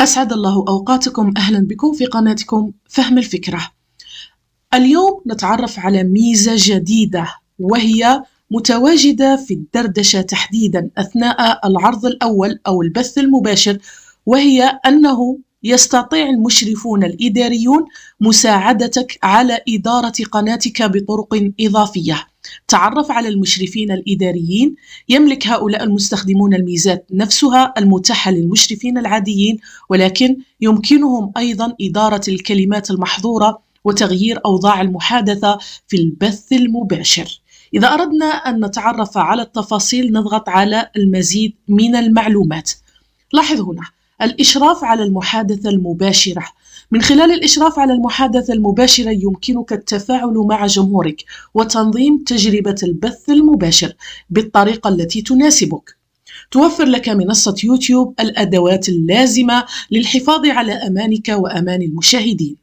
أسعد الله أوقاتكم أهلا بكم في قناتكم فهم الفكرة اليوم نتعرف على ميزة جديدة وهي متواجدة في الدردشة تحديدا أثناء العرض الأول أو البث المباشر وهي أنه يستطيع المشرفون الإداريون مساعدتك على إدارة قناتك بطرق إضافية تعرف على المشرفين الإداريين يملك هؤلاء المستخدمون الميزات نفسها المتاحة للمشرفين العاديين ولكن يمكنهم أيضا إدارة الكلمات المحظورة وتغيير أوضاع المحادثة في البث المباشر إذا أردنا أن نتعرف على التفاصيل نضغط على المزيد من المعلومات لاحظ هنا الإشراف على المحادثة المباشرة من خلال الإشراف على المحادثة المباشرة يمكنك التفاعل مع جمهورك وتنظيم تجربة البث المباشر بالطريقة التي تناسبك توفر لك منصة يوتيوب الأدوات اللازمة للحفاظ على أمانك وأمان المشاهدين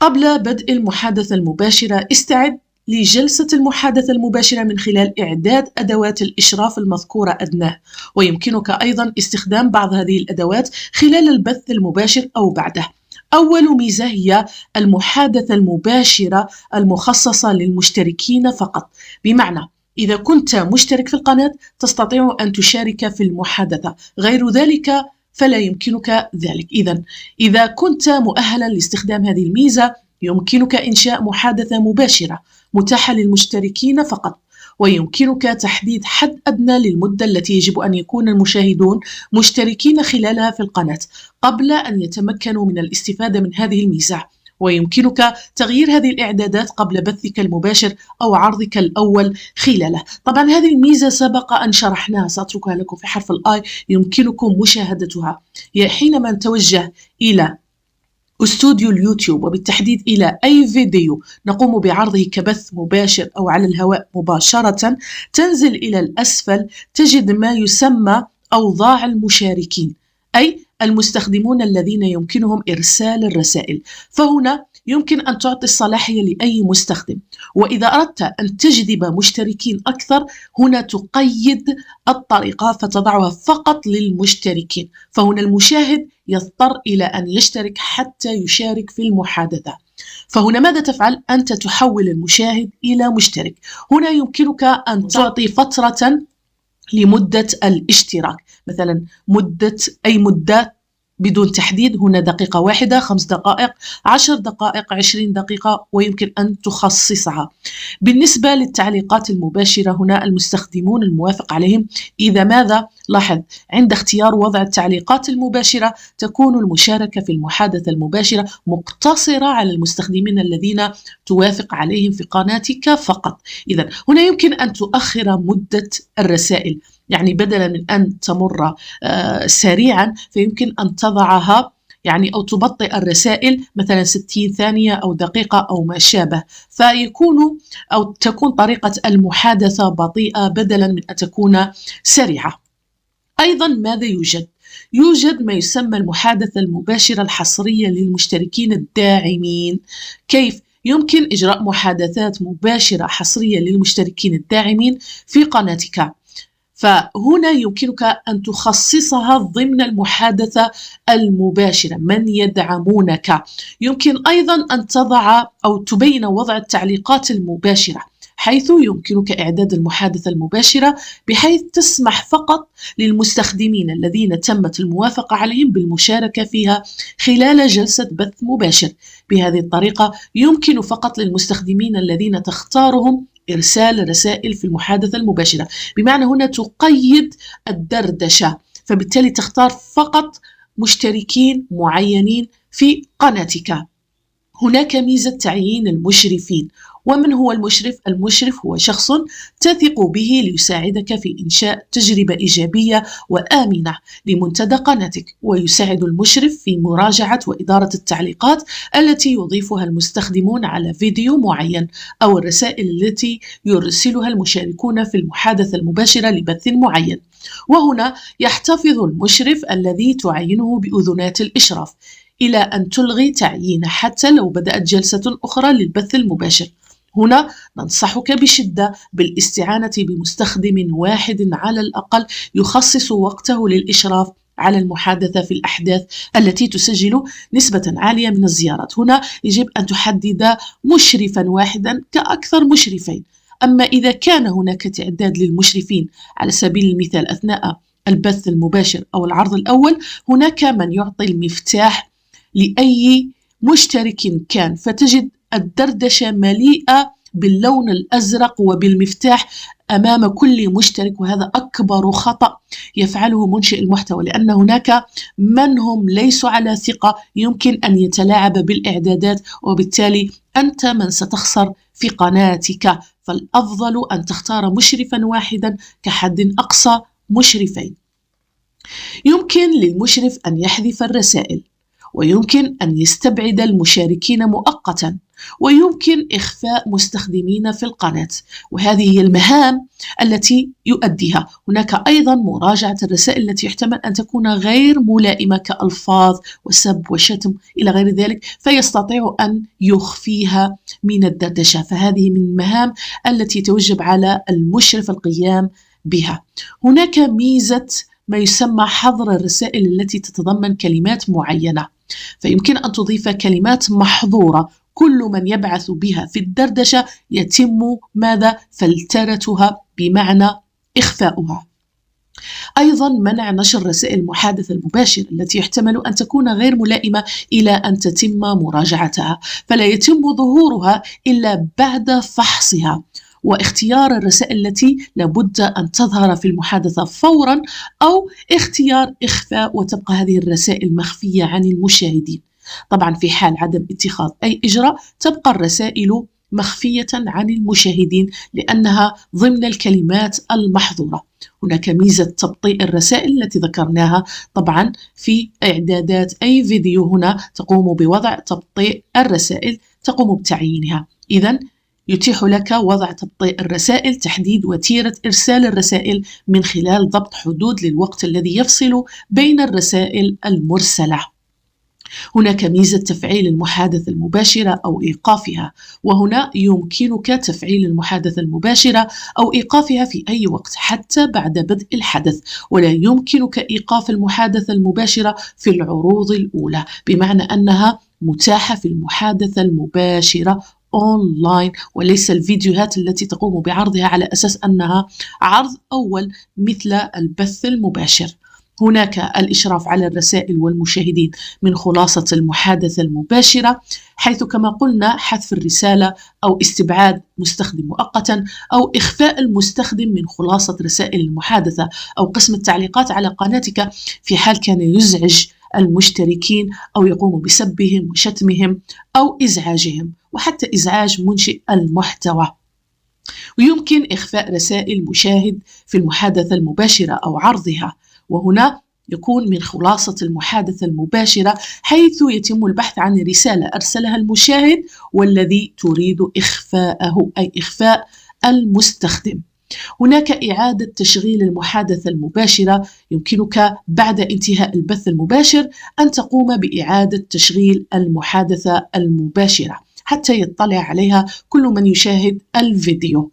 قبل بدء المحادثة المباشرة استعد لجلسة المحادثة المباشرة من خلال إعداد أدوات الإشراف المذكورة أدناه ويمكنك أيضا استخدام بعض هذه الأدوات خلال البث المباشر أو بعده أول ميزة هي المحادثة المباشرة المخصصة للمشتركين فقط بمعنى إذا كنت مشترك في القناة تستطيع أن تشارك في المحادثة غير ذلك فلا يمكنك ذلك إذا إذا كنت مؤهلا لاستخدام هذه الميزة يمكنك إنشاء محادثة مباشرة متاحة للمشتركين فقط ويمكنك تحديد حد أدنى للمدة التي يجب أن يكون المشاهدون مشتركين خلالها في القناة قبل أن يتمكنوا من الاستفادة من هذه الميزة ويمكنك تغيير هذه الإعدادات قبل بثك المباشر أو عرضك الأول خلاله طبعا هذه الميزة سبق أن شرحناها سأتركها لكم في حرف الآي يمكنكم مشاهدتها حينما نتوجه إلى استوديو اليوتيوب وبالتحديد إلى أي فيديو نقوم بعرضه كبث مباشر أو على الهواء مباشرة تنزل إلى الأسفل تجد ما يسمى أوضاع المشاركين أي المستخدمون الذين يمكنهم إرسال الرسائل فهنا يمكن أن تعطي الصلاحية لأي مستخدم وإذا أردت أن تجذب مشتركين أكثر هنا تقيد الطريقة فتضعها فقط للمشتركين فهنا المشاهد يضطر إلى أن يشترك حتى يشارك في المحادثة فهنا ماذا تفعل؟ أنت تحول المشاهد إلى مشترك هنا يمكنك أن تعطي فترة لمدة الاشتراك مثلا مدة أي مدة بدون تحديد هنا دقيقة واحدة خمس دقائق عشر دقائق عشرين دقيقة ويمكن أن تخصصها بالنسبة للتعليقات المباشرة هنا المستخدمون الموافق عليهم إذا ماذا لاحظ عند اختيار وضع التعليقات المباشرة تكون المشاركة في المحادثة المباشرة مقتصرة على المستخدمين الذين توافق عليهم في قناتك فقط إذا هنا يمكن أن تؤخر مدة الرسائل يعني بدلا من أن تمر آه، سريعا فيمكن أن تضعها يعني أو تبطئ الرسائل مثلا 60 ثانية أو دقيقة أو ما شابه فيكون أو تكون طريقة المحادثة بطيئة بدلا من أن تكون سريعة أيضا ماذا يوجد؟ يوجد ما يسمى المحادثة المباشرة الحصرية للمشتركين الداعمين كيف؟ يمكن إجراء محادثات مباشرة حصرية للمشتركين الداعمين في قناتك فهنا يمكنك أن تخصصها ضمن المحادثة المباشرة من يدعمونك يمكن أيضا أن تضع أو تبين وضع التعليقات المباشرة حيث يمكنك إعداد المحادثة المباشرة بحيث تسمح فقط للمستخدمين الذين تمت الموافقة عليهم بالمشاركة فيها خلال جلسة بث مباشر بهذه الطريقة يمكن فقط للمستخدمين الذين تختارهم إرسال رسائل في المحادثة المباشرة بمعنى هنا تقيد الدردشة فبالتالي تختار فقط مشتركين معينين في قناتك هناك ميزة تعيين المشرفين ومن هو المشرف؟ المشرف هو شخص تثق به ليساعدك في إنشاء تجربة إيجابية وآمنة لمنتدى قناتك ويساعد المشرف في مراجعة وإدارة التعليقات التي يضيفها المستخدمون على فيديو معين أو الرسائل التي يرسلها المشاركون في المحادثة المباشرة لبث معين وهنا يحتفظ المشرف الذي تعينه بأذنات الإشراف إلى أن تلغي تعيينه حتى لو بدأت جلسة أخرى للبث المباشر هنا ننصحك بشدة بالاستعانة بمستخدم واحد على الأقل يخصص وقته للإشراف على المحادثة في الأحداث التي تسجل نسبة عالية من الزيارات هنا يجب أن تحدد مشرفا واحدا كأكثر مشرفين أما إذا كان هناك تعداد للمشرفين على سبيل المثال أثناء البث المباشر أو العرض الأول هناك من يعطي المفتاح لأي مشترك كان فتجد الدردشة مليئة باللون الأزرق وبالمفتاح أمام كل مشترك وهذا أكبر خطأ يفعله منشئ المحتوى لأن هناك من هم ليسوا على ثقة يمكن أن يتلاعب بالإعدادات وبالتالي أنت من ستخسر في قناتك فالأفضل أن تختار مشرفا واحدا كحد أقصى مشرفين يمكن للمشرف أن يحذف الرسائل ويمكن أن يستبعد المشاركين مؤقتا ويمكن إخفاء مستخدمين في القناة وهذه هي المهام التي يؤديها هناك أيضا مراجعة الرسائل التي يحتمل أن تكون غير ملائمة كألفاظ وسب وشتم إلى غير ذلك فيستطيع أن يخفيها من الدردشة فهذه من المهام التي توجب على المشرف القيام بها هناك ميزة ما يسمى حظر الرسائل التي تتضمن كلمات معينة فيمكن أن تضيف كلمات محظورة كل من يبعث بها في الدردشة يتم ماذا فلترتها بمعنى إخفاؤها أيضا منع نشر رسائل المحادثة المباشرة التي يحتمل أن تكون غير ملائمة إلى أن تتم مراجعتها فلا يتم ظهورها إلا بعد فحصها واختيار الرسائل التي لابد أن تظهر في المحادثة فورا أو اختيار إخفاء وتبقى هذه الرسائل مخفية عن المشاهدين طبعا في حال عدم اتخاذ أي إجراء تبقى الرسائل مخفية عن المشاهدين لأنها ضمن الكلمات المحظورة هناك ميزة تبطيء الرسائل التي ذكرناها طبعا في إعدادات أي فيديو هنا تقوم بوضع تبطيء الرسائل تقوم بتعيينها إذا يتيح لك وضع تبطيء الرسائل تحديد وتيرة إرسال الرسائل من خلال ضبط حدود للوقت الذي يفصل بين الرسائل المرسلة هناك ميزة تفعيل المحادثة المباشرة أو إيقافها وهنا يمكنك تفعيل المحادثة المباشرة أو إيقافها في أي وقت حتى بعد بدء الحدث ولا يمكنك إيقاف المحادثة المباشرة في العروض الأولى بمعنى أنها متاحة في المحادثة المباشرة أونلاين وليس الفيديوهات التي تقوم بعرضها على أساس أنها عرض أول مثل البث المباشر هناك الإشراف على الرسائل والمشاهدين من خلاصة المحادثة المباشرة حيث كما قلنا حذف الرسالة أو استبعاد مستخدم مؤقتا أو إخفاء المستخدم من خلاصة رسائل المحادثة أو قسم التعليقات على قناتك في حال كان يزعج المشتركين أو يقوم بسبهم وشتمهم أو إزعاجهم وحتى إزعاج منشئ المحتوى ويمكن إخفاء رسائل مشاهد في المحادثة المباشرة أو عرضها وهنا يكون من خلاصة المحادثة المباشرة حيث يتم البحث عن رسالة أرسلها المشاهد والذي تريد إخفاءه أي إخفاء المستخدم هناك إعادة تشغيل المحادثة المباشرة يمكنك بعد انتهاء البث المباشر أن تقوم بإعادة تشغيل المحادثة المباشرة حتى يطلع عليها كل من يشاهد الفيديو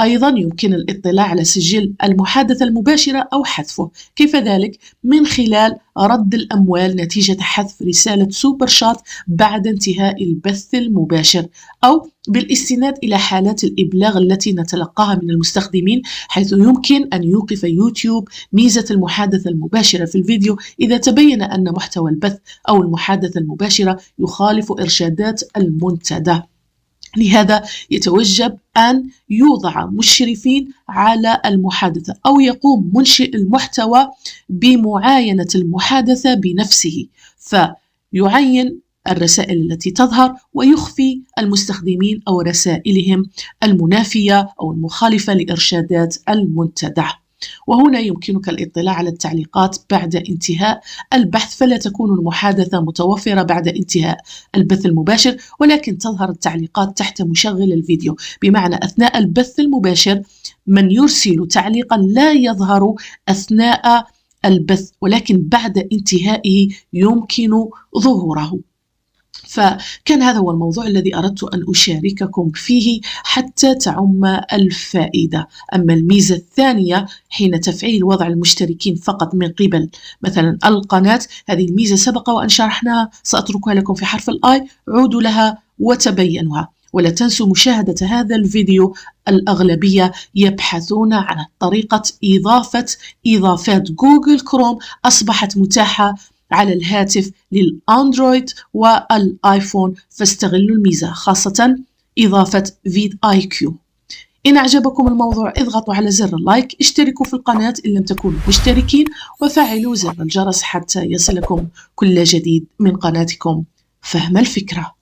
أيضا يمكن الاطلاع على سجل المحادثة المباشرة أو حذفه كيف ذلك من خلال رد الأموال نتيجة حذف رسالة سوبر شات بعد انتهاء البث المباشر أو بالاستناد إلى حالات الإبلاغ التي نتلقاها من المستخدمين حيث يمكن أن يوقف يوتيوب ميزة المحادثة المباشرة في الفيديو إذا تبين أن محتوى البث أو المحادثة المباشرة يخالف إرشادات المنتدى لهذا يتوجب أن يوضع مشرفين على المحادثة أو يقوم منشئ المحتوى بمعاينة المحادثة بنفسه فيعين الرسائل التي تظهر ويخفي المستخدمين أو رسائلهم المنافية أو المخالفة لإرشادات المنتدى وهنا يمكنك الاطلاع على التعليقات بعد انتهاء البحث فلا تكون المحادثة متوفرة بعد انتهاء البث المباشر ولكن تظهر التعليقات تحت مشغل الفيديو بمعنى أثناء البث المباشر من يرسل تعليقا لا يظهر أثناء البث ولكن بعد انتهائه يمكن ظهوره فكان هذا هو الموضوع الذي أردت أن أشارككم فيه حتى تعم الفائدة أما الميزة الثانية حين تفعيل وضع المشتركين فقط من قبل مثلا القناة هذه الميزة سبق وأن شرحناها سأتركها لكم في حرف الآي عودوا لها وتبينوها ولا تنسوا مشاهدة هذا الفيديو الأغلبية يبحثون عن طريقة إضافة إضافات جوجل كروم أصبحت متاحة على الهاتف للأندرويد والآيفون فاستغلوا الميزة خاصة إضافة فيد آي كيو إن أعجبكم الموضوع اضغطوا على زر اللايك اشتركوا في القناة إن لم تكونوا مشتركين وفعلوا زر الجرس حتى يصلكم كل جديد من قناتكم فهم الفكره